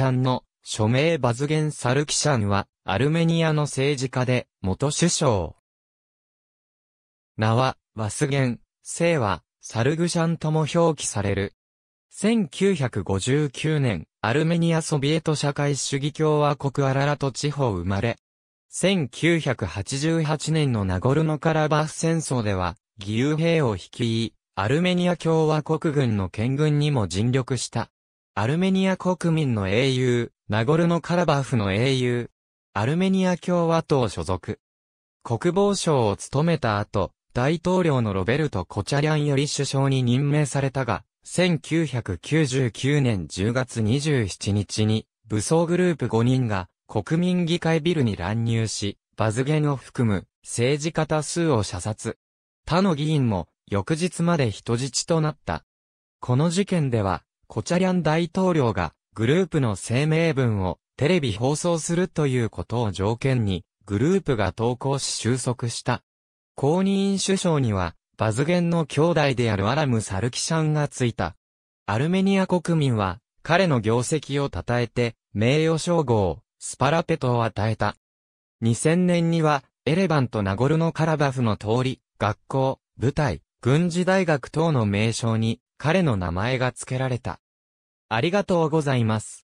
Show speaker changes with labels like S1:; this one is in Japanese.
S1: シャンの署名バズゲン・サルキシャンは、アルメニアの政治家で、元首相。名は、ワスゲン、姓は、サルグシャンとも表記される。1959年、アルメニアソビエト社会主義共和国アララト地方生まれ。1988年のナゴルノカラバフ戦争では、義勇兵を率い、アルメニア共和国軍の県軍にも尽力した。アルメニア国民の英雄、ナゴルノカラバフの英雄、アルメニア共和党所属。国防省を務めた後、大統領のロベルト・コチャリャンより首相に任命されたが、1999年10月27日に、武装グループ5人が国民議会ビルに乱入し、バズゲンを含む政治家多数を射殺。他の議員も翌日まで人質となった。この事件ではコチャリャン大統領がグループの声明文をテレビ放送するということを条件にグループが投稿し収束した。公認首相にはバズゲンの兄弟であるアラム・サルキシャンがついた。アルメニア国民は彼の業績を称えて名誉称号、スパラペトを与えた。2000年にはエレバンとナゴルノカラバフの通り、学校、部隊、軍事大学等の名称に彼の名前が付けられた。ありがとうございます。